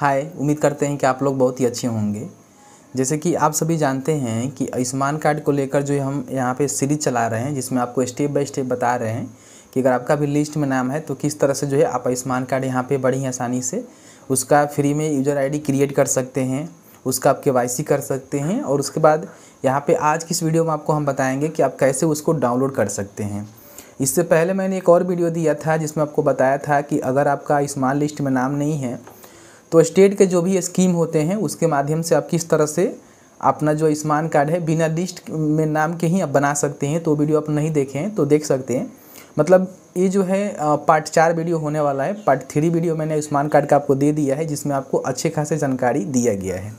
हाय उम्मीद करते हैं कि आप लोग बहुत ही अच्छे होंगे जैसे कि आप सभी जानते हैं कि आयुष्मान कार्ड को लेकर जो हम यहाँ पे सीरीज चला रहे हैं जिसमें आपको स्टेप बाय स्टेप बता रहे हैं कि अगर आपका भी लिस्ट में नाम है तो किस तरह से जो है आप आयुष्मान कार्ड यहाँ पे बड़ी आसानी से उसका फ्री में यूजर आई क्रिएट कर सकते हैं उसका आप के कर सकते हैं और उसके बाद यहाँ पर आज की इस वीडियो में आपको हम बताएँगे कि आप कैसे उसको डाउनलोड कर सकते हैं इससे पहले मैंने एक और वीडियो दिया था जिसमें आपको बताया था कि अगर आपका आयुष्मान लिस्ट में नाम नहीं है तो स्टेट के जो भी स्कीम होते हैं उसके माध्यम से आप किस तरह से अपना जो आयुष्मान कार्ड है बिना लिस्ट में नाम के ही आप बना सकते हैं तो वीडियो आप नहीं देखें तो देख सकते हैं मतलब ये जो है पार्ट चार वीडियो होने वाला है पार्ट थ्री वीडियो मैंने आयुष्मान कार्ड का आपको दे दिया है जिसमें आपको अच्छे खासे जानकारी दिया गया है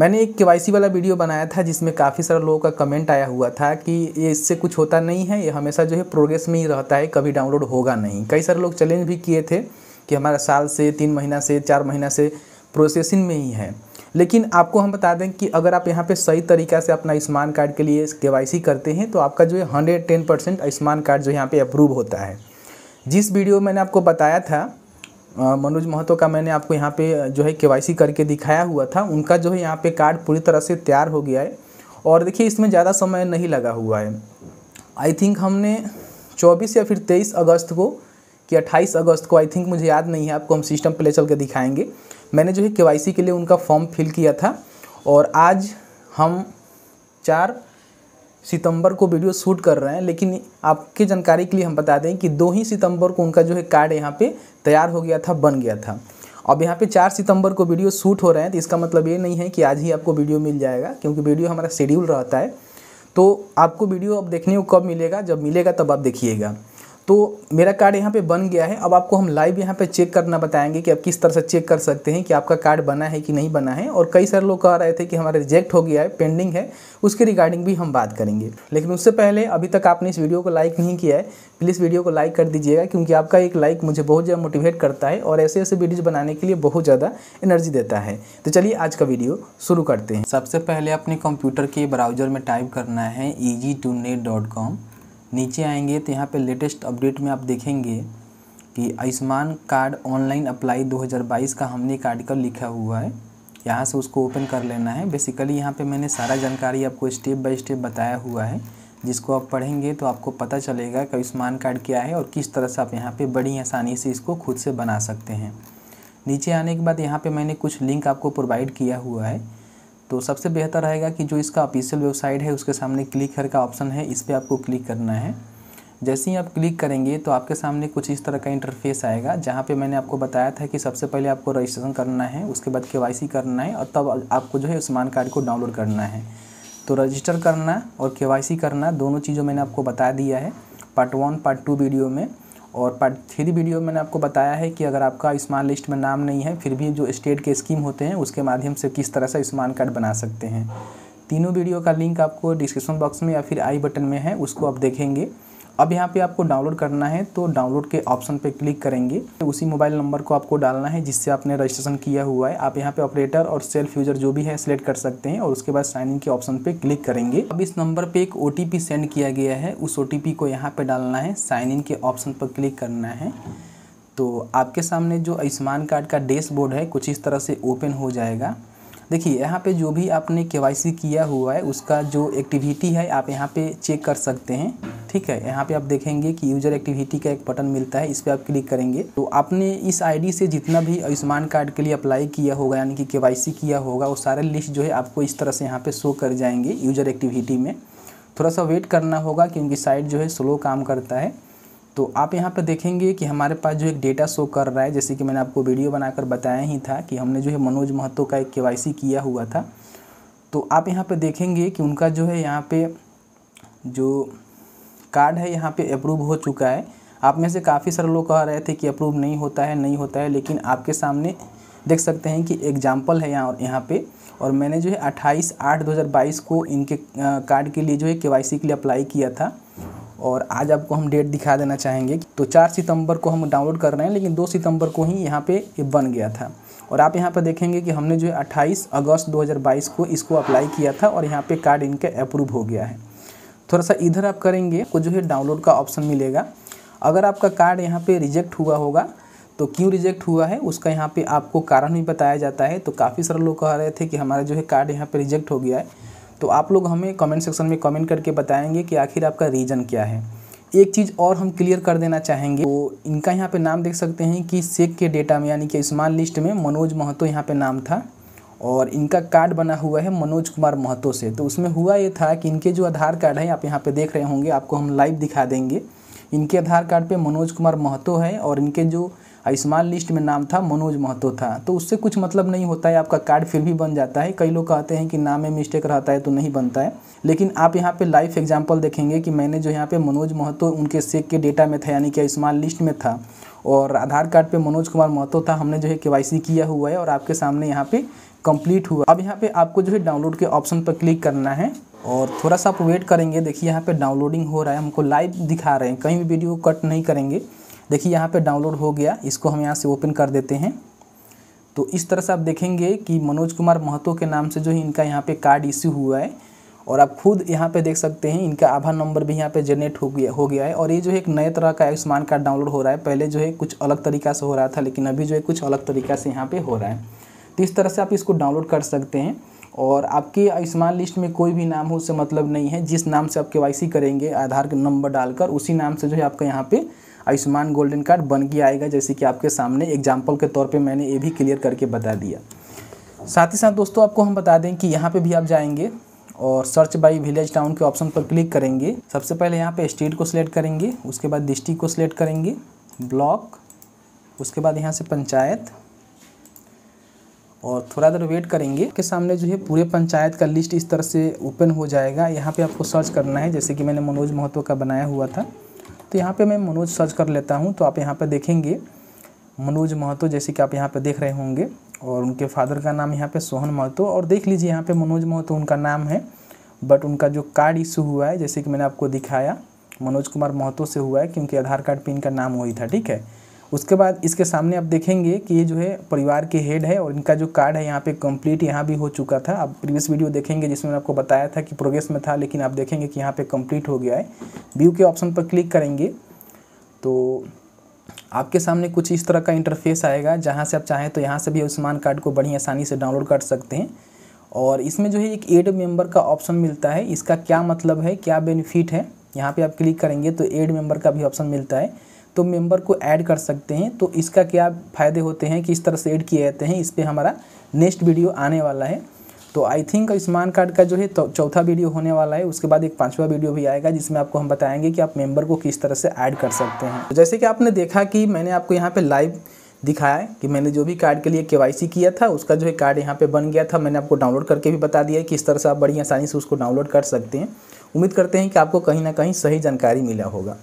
मैंने एक के वाला वीडियो बनाया था जिसमें काफ़ी सारे लोगों का कमेंट आया हुआ था कि ये इससे कुछ होता नहीं है ये हमेशा जो है प्रोग्रेस में ही रहता है कभी डाउनलोड होगा नहीं कई सारे लोग चैलेंज भी किए थे कि हमारा साल से तीन महीना से चार महीना से प्रोसेसिंग में ही है लेकिन आपको हम बता दें कि अगर आप यहाँ पे सही तरीका से अपना आयुष्मान कार्ड के लिए के करते हैं तो आपका जो है hundred ten percent Ayushman card जो यहाँ पे अप्रूव होता है जिस वीडियो मैंने आपको बताया था मनोज महतो का मैंने आपको यहाँ पे जो है के करके दिखाया हुआ था उनका जो है यहाँ पे कार्ड पूरी तरह से तैयार हो गया है और देखिए इसमें ज़्यादा समय नहीं लगा हुआ है आई थिंक हमने चौबीस या फिर तेईस अगस्त को कि 28 अगस्त को आई थिंक मुझे याद नहीं है आपको हम सिस्टम प्ले ले चल के दिखाएंगे मैंने जो है के के लिए उनका फॉर्म फिल किया था और आज हम चार सितंबर को वीडियो शूट कर रहे हैं लेकिन आपके जानकारी के लिए हम बता दें कि दो ही सितंबर को उनका जो है कार्ड यहाँ पे तैयार हो गया था बन गया था अब यहाँ पे चार सितंबर को वीडियो शूट हो रहे हैं तो इसका मतलब ये नहीं है कि आज ही आपको वीडियो मिल जाएगा क्योंकि वीडियो हमारा शेड्यूल रहता है तो आपको वीडियो अब देखने को कब मिलेगा जब मिलेगा तब आप देखिएगा तो मेरा कार्ड यहाँ पे बन गया है अब आपको हम लाइव यहाँ पे चेक करना बताएंगे कि आप किस तरह से चेक कर सकते हैं कि आपका कार्ड बना है कि नहीं बना है और कई सारे लोग कह रहे थे कि हमारा रिजेक्ट हो गया है पेंडिंग है उसके रिगार्डिंग भी हम बात करेंगे लेकिन उससे पहले अभी तक आपने इस वीडियो को लाइक नहीं किया है प्लीज़ वीडियो को लाइक कर दीजिएगा क्योंकि आपका एक लाइक मुझे बहुत ज़्यादा मोटिवेट करता है और ऐसे ऐसे वीडियोज़ बनाने के लिए बहुत ज़्यादा एनर्जी देता है तो चलिए आज का वीडियो शुरू करते हैं सबसे पहले अपने कंप्यूटर के ब्राउज़र में टाइप करना है E G two net dot com नीचे आएंगे तो यहाँ पे लेटेस्ट अपडेट में आप देखेंगे कि आयुष्मान कार्ड ऑनलाइन अप्लाई 2022 का हमने एक आर्टिकल लिखा हुआ है यहाँ से उसको ओपन कर लेना है बेसिकली यहाँ पे मैंने सारा जानकारी आपको स्टेप बाय स्टेप बताया हुआ है जिसको आप पढ़ेंगे तो आपको पता चलेगा कि आयुष्मान कार्ड क्या है और किस तरह से आप यहाँ पर बड़ी आसानी से इसको खुद से बना सकते हैं नीचे आने के बाद यहाँ पर मैंने कुछ लिंक आपको प्रोवाइड किया हुआ है तो सबसे बेहतर रहेगा कि जो इसका ऑफिशियल वेबसाइट है उसके सामने क्लिक हर का ऑप्शन है इस पर आपको क्लिक करना है जैसे ही आप क्लिक करेंगे तो आपके सामने कुछ इस तरह का इंटरफेस आएगा जहाँ पे मैंने आपको बताया था कि सबसे पहले आपको रजिस्ट्रेशन करना है उसके बाद के करना है और तब आपको जो है उस्मान कार्ड को डाउनलोड करना है तो रजिस्टर करना और के करना दोनों चीज़ों मैंने आपको बता दिया है part one part two video में और पार्ट थ्री वीडियो में मैंने आपको बताया है कि अगर आपका आयुष्मान लिस्ट में नाम नहीं है फिर भी जो स्टेट के स्कीम होते हैं उसके माध्यम से किस तरह से आयुष्मान कार्ड बना सकते हैं तीनों वीडियो का लिंक आपको डिस्क्रिप्शन बॉक्स में या फिर आई बटन में है उसको आप देखेंगे अब यहाँ पे आपको डाउनलोड करना है तो डाउनलोड के ऑप्शन पे क्लिक करेंगे तो उसी मोबाइल नंबर को आपको डालना है जिससे आपने रजिस्ट्रेशन किया हुआ है आप यहाँ पे ऑपरेटर और सेल्फ यूजर जो भी है सिलेक्ट कर सकते हैं और उसके बाद साइन इन के ऑप्शन पे क्लिक करेंगे अब इस नंबर पे एक ओ सेंड किया गया है उस ओ को यहाँ पर डालना है साइन इन के ऑप्शन पर क्लिक करना है तो आपके सामने जो आयुष्मान कार्ड का डैशबोर्ड है कुछ इस तरह से ओपन हो जाएगा देखिए यहाँ पे जो भी आपने के किया हुआ है उसका जो एक्टिविटी है आप यहाँ पे चेक कर सकते हैं ठीक है यहाँ पे आप देखेंगे कि यूजर एक्टिविटी का एक बटन मिलता है इस पर आप क्लिक करेंगे तो आपने इस आईडी से जितना भी आयुष्मान कार्ड के लिए अप्लाई किया होगा यानी कि के किया होगा वो सारे लिस्ट जो है आपको इस तरह से यहाँ पे शो कर जाएंगे यूजर एक्टिविटी में थोड़ा सा वेट करना होगा क्योंकि साइट जो है स्लो काम करता है तो आप यहाँ पर देखेंगे कि हमारे पास जो एक डेटा शो कर रहा है जैसे कि मैंने आपको वीडियो बनाकर बताया ही था कि हमने जो है मनोज महतो का एक के किया हुआ था तो आप यहाँ पर देखेंगे कि उनका जो है यहाँ पे जो कार्ड है यहाँ पे अप्रूव हो चुका है आप में से काफ़ी सारे लोग कह रहे थे कि अप्रूव नहीं होता है नहीं होता है लेकिन आपके सामने देख सकते हैं कि एग्जाम्पल है यहाँ और यहाँ पे और मैंने जो है अट्ठाईस आठ दो हज़ार बाईस को इनके कार्ड के लिए जो है के वाई सी के लिए अप्लाई किया था और आज आपको हम डेट दिखा देना चाहेंगे तो चार सितंबर को हम डाउनलोड कर रहे हैं लेकिन दो सितंबर को ही यहाँ पे ये बन गया था और आप यहाँ पर देखेंगे कि हमने जो है अट्ठाईस अगस्त 2022 को इसको अप्लाई किया था और यहाँ पे कार्ड इनका अप्रूव हो गया है थोड़ा सा इधर आप करेंगे तो जो है डाउनलोड का ऑप्शन मिलेगा अगर आपका कार्ड यहाँ पे रिजेक्ट हुआ होगा तो क्यों रिजेक्ट हुआ है उसका यहाँ पे आपको कारण भी बताया जाता है तो काफ़ी सारे लोग कह रहे थे कि हमारा जो है कार्ड यहाँ पे रिजेक्ट हो गया है तो आप लोग हमें कमेंट सेक्शन में कमेंट करके बताएंगे कि आखिर आपका रीज़न क्या है एक चीज़ और हम क्लियर कर देना चाहेंगे तो इनका यहाँ पर नाम देख सकते हैं कि सेक के डेटा में यानी कि स्मॉल लिस्ट में मनोज महतो यहाँ पर नाम था और इनका कार्ड बना हुआ है मनोज कुमार महतो से तो उसमें हुआ ये था कि इनके जो आधार कार्ड है आप यहाँ पे देख रहे होंगे आपको हम लाइव दिखा देंगे इनके आधार कार्ड पे मनोज कुमार महतो है और इनके जो आयुष्मान लिस्ट में नाम था मनोज महतो था तो उससे कुछ मतलब नहीं होता है आपका कार्ड फिर भी बन जाता है कई लोग कहते हैं कि नाम में मिस्टेक रहता है तो नहीं बनता है लेकिन आप यहाँ पे लाइफ एग्जांपल देखेंगे कि मैंने जो यहाँ पे मनोज महतो उनके सेक के डेटा में था यानी कि आयुष्मान लिस्ट में था और आधार कार्ड पे मनोज कुमार महतो था हमने जो है के किया हुआ है और आपके सामने यहाँ पे कंप्लीट हुआ अब यहाँ पे आपको जो है डाउनलोड के ऑप्शन पर क्लिक करना है और थोड़ा सा आप वेट करेंगे देखिए यहाँ पे डाउनलोडिंग हो रहा है हमको लाइव दिखा रहे हैं कहीं भी वीडियो कट नहीं करेंगे देखिए यहाँ पे डाउनलोड हो गया इसको हम यहाँ से ओपन कर देते हैं तो इस तरह से आप देखेंगे कि मनोज कुमार महतो के नाम से जो है इनका यहाँ पर कार्ड इश्यू हुआ है और आप खुद यहाँ पर देख सकते हैं इनका आभार नंबर भी यहाँ पर जनरेट हो गया हो गया है और ये जो है एक नए तरह का आयुष्मान कार्ड डाउनलोड हो रहा है पहले जो है कुछ अलग तरीका से हो रहा था लेकिन अभी जो है कुछ अलग तरीका से यहाँ पर हो रहा है तो इस तरह से आप इसको डाउनलोड कर सकते हैं और आपके आयुष्मान लिस्ट में कोई भी नाम हो उससे मतलब नहीं है जिस नाम से आप के करेंगे आधार नंबर डालकर उसी नाम से जो है आपका यहाँ पे आयुष्मान गोल्डन कार्ड बन के आएगा जैसे कि आपके सामने एग्जाम्पल के तौर पे मैंने ये भी क्लियर करके बता दिया साथ ही साथ दोस्तों आपको हम बता दें कि यहाँ पे भी आप जाएंगे और सर्च बाई विलेज टाउन के ऑप्शन पर क्लिक करेंगे सबसे पहले यहाँ पे स्टेट को सिलेक्ट करेंगे उसके बाद डिस्ट्रिक्ट को सिलेक्ट करेंगे ब्लॉक उसके बाद यहाँ से पंचायत और थोड़ा देर वेट करेंगे के सामने जो है पूरे पंचायत का लिस्ट इस तरह से ओपन हो जाएगा यहाँ पे आपको सर्च करना है जैसे कि मैंने मनोज महतो का बनाया हुआ था तो यहाँ पे मैं मनोज सर्च कर लेता हूँ तो आप यहाँ पे देखेंगे मनोज महतो जैसे कि आप यहाँ पे देख रहे होंगे और उनके फादर का नाम यहाँ पर सोहन महतो और देख लीजिए यहाँ पर मनोज महतो उनका नाम है बट उनका जो कार्ड इशू हुआ है जैसे कि मैंने आपको दिखाया मनोज कुमार महतो से हुआ है क्योंकि आधार कार्ड पे इनका नाम वही था ठीक है उसके बाद इसके सामने आप देखेंगे कि ये जो है परिवार के हेड है और इनका जो कार्ड है यहाँ पे कंप्लीट यहाँ भी हो चुका था आप प्रीवियस वीडियो देखेंगे जिसमें मैंने आपको बताया था कि प्रोग्रेस में था लेकिन आप देखेंगे कि यहाँ पे कंप्लीट हो गया है व्यू के ऑप्शन पर क्लिक करेंगे तो आपके सामने कुछ इस तरह का इंटरफेस आएगा जहाँ से आप चाहें तो यहाँ से भी आयुष्मान कार्ड को बड़ी आसानी से डाउनलोड कर सकते हैं और इसमें जो है एक एड मेम्बर का ऑप्शन मिलता है इसका क्या मतलब है क्या बेनिफिट है यहाँ पर आप क्लिक करेंगे तो एड मेम्बर का भी ऑप्शन मिलता है तो मेंबर को ऐड कर सकते हैं तो इसका क्या फ़ायदे होते हैं किस तरह से ऐड किए जाते हैं इस पर हमारा नेक्स्ट वीडियो आने वाला है तो आई थिंक आयुष्मान कार्ड का जो है तो चौथा वीडियो होने वाला है उसके बाद एक पांचवा वीडियो भी आएगा जिसमें आपको हम बताएंगे कि आप मेंबर को किस तरह से ऐड कर सकते हैं तो जैसे कि आपने देखा कि मैंने आपको यहाँ पे लाइव दिखाया है कि मैंने जो भी कार्ड के लिए के किया था उसका जो है कार्ड यहाँ पर बन गया था मैंने आपको डाउनलोड करके भी बता दिया है किस तरह से आप बड़ी आसानी से उसको डाउनलोड कर सकते हैं उम्मीद करते हैं कि आपको कहीं ना कहीं सही जानकारी मिला होगा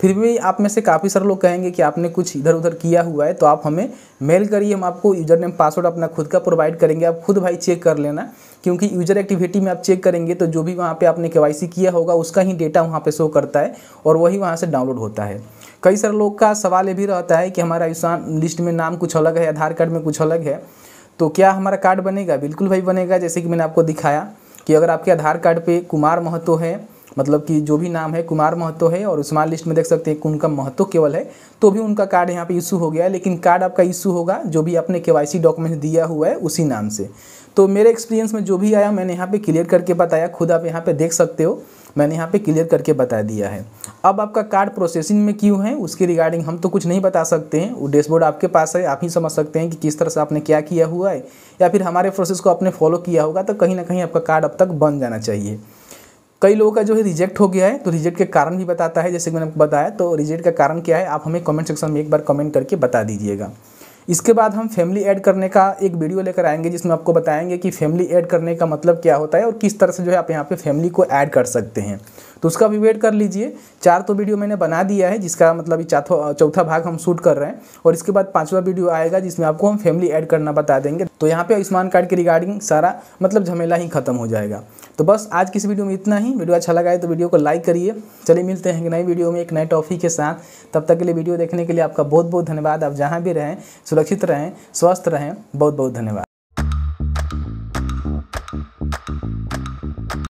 फिर भी आप में से काफ़ी सारे लोग कहेंगे कि आपने कुछ इधर उधर किया हुआ है तो आप हमें मेल करिए हम आपको यूजर नेम पासवर्ड अपना खुद का प्रोवाइड करेंगे आप खुद भाई चेक कर लेना क्योंकि यूजर एक्टिविटी में आप चेक करेंगे तो जो भी वहाँ पर आपने के किया होगा उसका ही डेटा वहाँ पर शो करता है और वही वहाँ से डाउनलोड होता है कई सारे लोग का सवाल ये भी रहता है कि हमारा आयुष्मान लिस्ट में नाम कुछ अलग है आधार कार्ड में कुछ अलग है तो क्या हमारा कार्ड बनेगा बिल्कुल भाई बनेगा जैसे कि मैंने आपको दिखाया कि अगर आपके आधार कार्ड पर कुमार महतो है मतलब कि जो भी नाम है कुमार महतो है और उस्मान लिस्ट में देख सकते हैं कि उनका महतो केवल है तो भी उनका कार्ड यहाँ पे इशू हो गया है लेकिन कार्ड आपका इशू होगा जो भी आपने के डॉक्यूमेंट दिया हुआ है उसी नाम से तो मेरे एक्सपीरियंस में जो भी आया मैंने यहाँ पे क्लियर करके बताया खुद आप यहाँ पे देख सकते हो मैंने यहाँ पे क्लियर करके बता दिया है अब आपका कार्ड प्रोसेसिंग में क्यों है उसके रिगार्डिंग हम तो कुछ नहीं बता सकते हैं वो डैशबोर्ड आपके पास है आप ही समझ सकते हैं कि किस तरह से आपने क्या किया हुआ है या फिर हमारे प्रोसेस को आपने फॉलो किया होगा तो कहीं ना कहीं आपका कार्ड अब तक बन जाना चाहिए कई लोगों का जो है रिजेक्ट हो गया है तो रिजेक्ट के कारण भी बताता है जैसे कि मैंने आपको बताया तो रिजेक्ट का कारण क्या है आप हमें कमेंट सेक्शन में एक बार कमेंट करके बता दीजिएगा इसके बाद हम फैमिली ऐड करने का एक वीडियो लेकर आएंगे जिसमें आपको बताएंगे कि फैमिली ऐड करने का मतलब क्या होता है और किस तरह से जो है आप यहाँ पे फैमिली को ऐड कर सकते हैं तो उसका भी वेट कर लीजिए चार तो वीडियो मैंने बना दिया है जिसका मतलब चौथा चौथा भाग हम शूट कर रहे हैं और इसके बाद पाँचवा वीडियो आएगा जिसमें आपको हम फैमिली ऐड करना बता देंगे तो यहाँ पे आयुष्मान कार्ड के रिगार्डिंग सारा मतलब झमेला ही खत्म हो जाएगा तो बस आज किस इस वीडियो में इतना ही वीडियो अच्छा लगा है तो वीडियो को लाइक करिए चलिए मिलते हैं नई वीडियो में एक नए टॉपिक के साथ तब तक के लिए वीडियो देखने के लिए आपका बहुत बहुत धन्यवाद आप जहाँ भी रहें सुरक्षित रहें स्वस्थ रहें बहुत बहुत धन्यवाद